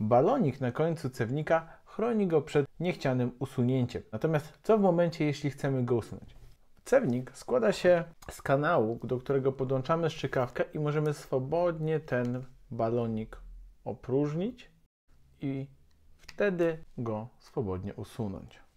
Balonik na końcu cewnika chroni go przed niechcianym usunięciem. Natomiast co w momencie, jeśli chcemy go usunąć? Cewnik składa się z kanału, do którego podłączamy strzykawkę i możemy swobodnie ten balonik opróżnić i wtedy go swobodnie usunąć.